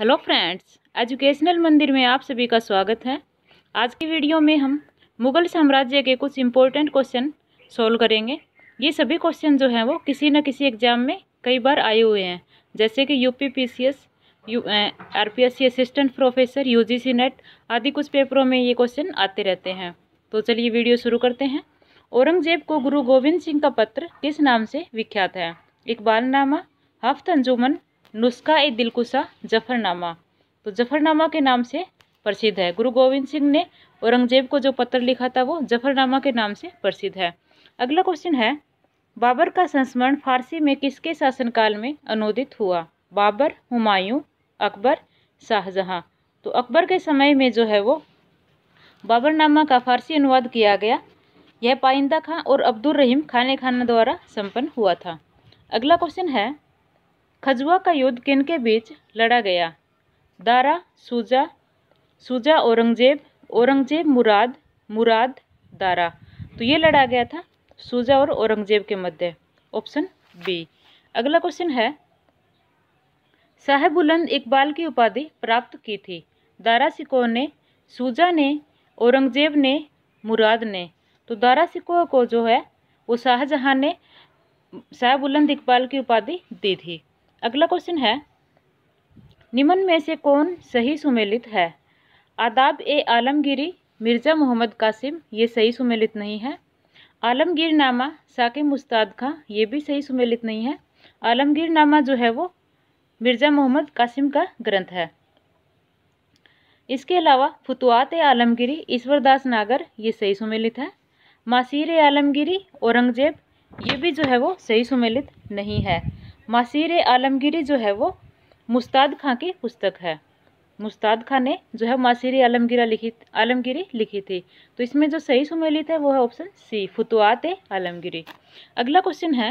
hello friends educational मंदिर में आप सभी का स्वागत है आज की वीडियो में हम मुगल साम्राज्य के कुछ इम्पोर्टेंट क्वेश्चन सोल्व करेंगे ये सभी क्वेश्चन जो हैं वो किसी न किसी एग्ज़ाम में कई बार आए हुए हैं जैसे कि U P P S C U R P S C assistant professor U G C net आदि कुछ पेपरों में ये क्वेश्चन आते रहते हैं तो चलिए वीडियो शुरू करते हैं औरंगजेब को गुरु गोविंद सिंह का पत्र किस नाम से विख्यात है इकबालनामा हफ्त अंजुमन नुस्खा ए दिलकुशा जफरनामा तो जफरनामा के नाम से प्रसिद्ध है गुरु गोविंद सिंह ने औरंगजेब को जो पत्र लिखा था वो जफरनामा के नाम से प्रसिद्ध है अगला क्वेश्चन है बाबर का संस्मरण फारसी में किसके शासनकाल में अनुदित हुआ बाबर हुमायूं अकबर शाहजहां तो अकबर के समय में जो है वो बाबरनामा का फारसी अनुवाद किया गया यह पाइंदा खां और अब्दुल रहीम खान खाना द्वारा संपन्न हुआ था अगला क्वेश्चन है खजुआ का युद्ध किन के बीच लड़ा गया दारा सूजा सूजा औरंगजेब औरंगजेब मुराद मुराद दारा तो ये लड़ा गया था सूजा और औरंगजेब के मध्य ऑप्शन बी अगला क्वेश्चन है साहेबुलंद इकबाल की उपाधि प्राप्त की थी दारा सिकोह ने सूजा ने औरंगजेब ने मुराद ने तो दारा सिकोह को जो है वो शाहजहाँ ने साहेबुलंद इकबाल की उपाधि दी थी अगला क्वेश्चन है निम्न में से कौन सही सुमेलित है आदाब ए आलमगिरी मिर्ज़ा मोहम्मद कासिम ये सही सुमेलित नहीं है आलमगीर नामा साकिब मुस्ताद खां ये भी सही सुमेलित नहीं है आलमगीर नामा जो है वो मिर्ज़ा मोहम्मद कासिम का ग्रंथ है इसके अलावा फतवात आलमगिरी ईश्वरदास नागर ये सही सुमेलित है मासीर आलमगिरी औरंगजेब ये भी जो है वो सही सुमेलित नहीं है मासीर आलमगिरी जो है वो मुस्ताद खां की पुस्तक है मुस्ताद खां ने जो है मासीर आलमगिरा लिखी आलमगिरी लिखी थी तो इसमें जो सही सुमेलित है वो है ऑप्शन सी फतवात आलमगिरी अगला क्वेश्चन है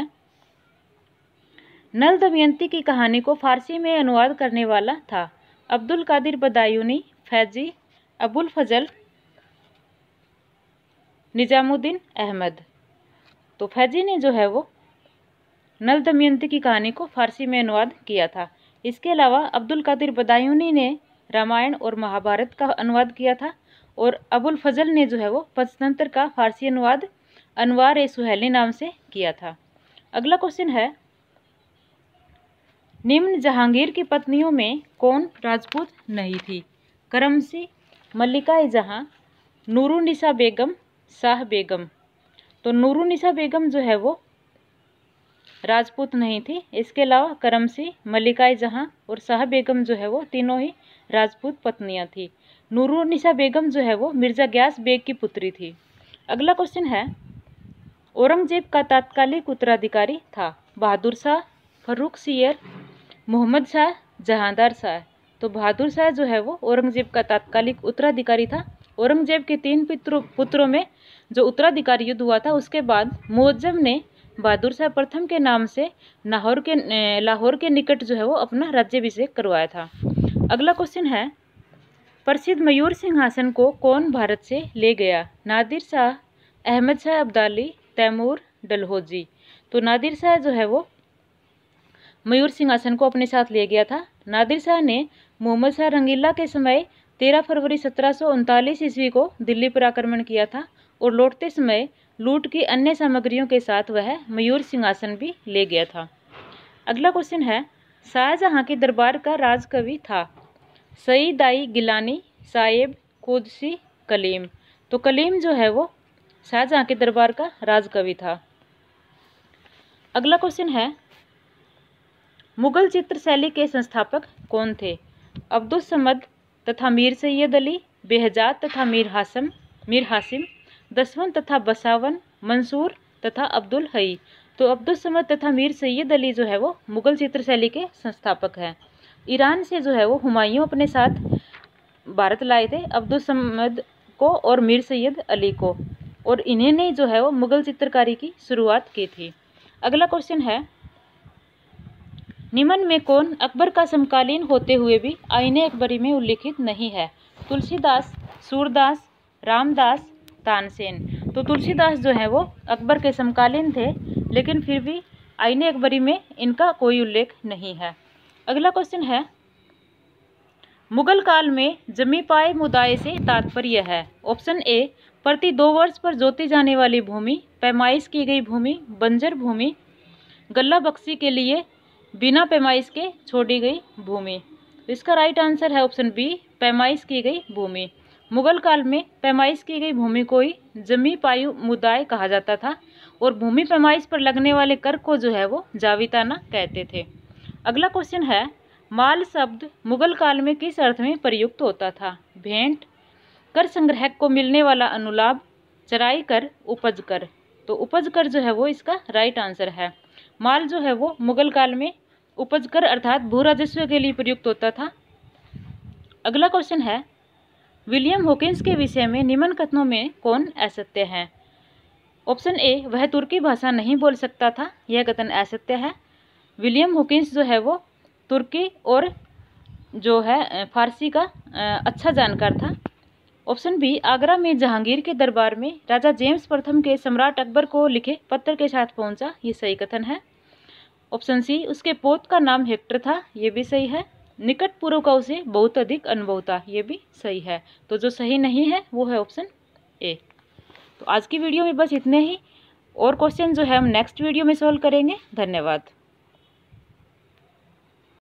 नल दमयंती की कहानी को फारसी में अनुवाद करने वाला था अब्दुल कादिर बदायूनी फैजी अबुल फजल निजामुद्दीन अहमद तो फैजी ने जो है वो नल दमयंती की कहानी को फारसी में अनुवाद किया था इसके अलावा अब्दुल कादिर बदायूनी ने रामायण और महाभारत का अनुवाद किया था और अबुल फजल ने जो है वो पंचतंत्र का फारसी अनुवाद अनवार ए सुहेली नाम से किया था अगला क्वेश्चन है निम्न जहांगीर की पत्नियों में कौन राजपूत नहीं थी करमसी मल्लिका जहाँ नूरुनिसा बेगम शाह बेगम तो नूरुनिसा बेगम जो है वो राजपूत नहीं थी इसके अलावा करम सिंह मल्लिकाई जहाँ और शाह बेगम जो है वो तीनों ही राजपूत पत्नियाँ थी नूरुनिसा बेगम जो है वो मिर्ज़ा ग्यास बेग की पुत्री थी अगला क्वेश्चन है औरंगजेब का तात्कालिक उत्तराधिकारी था बहादुर शाह फर्रुख सियर मोहम्मद शाह जहांदार शाह तो बहादुर शाह जो है वो औरंगजेब का तात्कालिक उत्तराधिकारी था औरंगजेब के तीन पुत्रों पुत्रों में जो उत्तराधिकारी युद्ध हुआ था उसके बाद मुअज्जम ने बहादुर शाह प्रथम के नाम से लाहौर के लाहौर के निकट जो है वो अपना राज्याभिषेक करवाया था अगला क्वेश्चन है प्रसिद्ध मयूर सिंहासन को कौन भारत से ले गया नादिर शाह अहमद शाह अब्दाली तैमूर डलहौजी तो नादिर शाह जो है वो मयूर सिंहासन को अपने साथ ले गया था नादिर शाह ने मोहम्मद शाह रंगीला के समय तेरह फरवरी सत्रह ईस्वी को दिल्ली पर आक्रमण किया था और लौटते समय लूट की अन्य सामग्रियों के साथ वह मयूर सिंहासन भी ले गया था अगला क्वेश्चन है शाहजहाँ के दरबार का राजकवि था सई दाई गिलानी साहेब कुदसी कलीम तो कलीम जो है वो शाहजहाँ के दरबार का राजकवि था अगला क्वेश्चन है मुगल चित्र शैली के संस्थापक कौन थे अब्दुल समद तथा मीर सैयद अली बेहजाद तथा मीर हासम मीर हासिम दसवन तथा बसावन मंसूर तथा अब्दुल हई तो अब्दुल समद तथा मीर सैयद अली जो है वो मुग़ल चित्रशैली के संस्थापक हैं ईरान से जो है वो हुमायूं अपने साथ भारत लाए थे अब्दुल समद को और मीर सैयद अली को और ने जो है वो मुग़ल चित्रकारी की शुरुआत की थी अगला क्वेश्चन है निमन में कौन अकबर का समकालीन होते हुए भी आईने अकबरी में उल्लिखित नहीं है तुलसीदास सूरदास रामदास तानसेन तो तुलसीदास जो है वो अकबर के समकालीन थे लेकिन फिर भी आईने अकबरी में इनका कोई उल्लेख नहीं है अगला क्वेश्चन है मुगल काल में जमी पाए मुदाए से तात्पर्य है ऑप्शन ए प्रति दो वर्ष पर जोती जाने वाली भूमि पैमाइश की गई भूमि बंजर भूमि गल्ला बक्सी के लिए बिना पैमाइश के छोड़ी गई भूमि इसका राइट आंसर है ऑप्शन बी पैमाइश की गई भूमि मुगल काल में पैमाइश की गई भूमि को ही जमी पायु मुदाय कहा जाता था और भूमि पैमाइश पर लगने वाले कर को जो है वो जाविताना कहते थे अगला क्वेश्चन है माल शब्द मुगल काल में किस अर्थ में प्रयुक्त होता था भेंट कर संग्रह को मिलने वाला अनुलाभ चराई कर उपज कर तो उपज कर जो है वो इसका राइट आंसर है माल जो है वो मुगल काल में उपज कर अर्थात भू राजस्व के लिए प्रयुक्त होता था अगला क्वेश्चन है विलियम होकिंस के विषय में निम्न कथनों में कौन असत्य है ऑप्शन ए वह तुर्की भाषा नहीं बोल सकता था यह कथन असत्य है विलियम होकिंस जो है वो तुर्की और जो है फारसी का अच्छा जानकार था ऑप्शन बी आगरा में जहांगीर के दरबार में राजा जेम्स प्रथम के सम्राट अकबर को लिखे पत्र के साथ पहुंचा ये सही कथन है ऑप्शन सी उसके पोत का नाम हेक्टर था ये भी सही है निकट पूर्व का उसे बहुत अधिक अनुभव था ये भी सही है तो जो सही नहीं है वो है ऑप्शन ए तो आज की वीडियो में बस इतने ही और क्वेश्चन जो है हम नेक्स्ट वीडियो में सॉल्व करेंगे धन्यवाद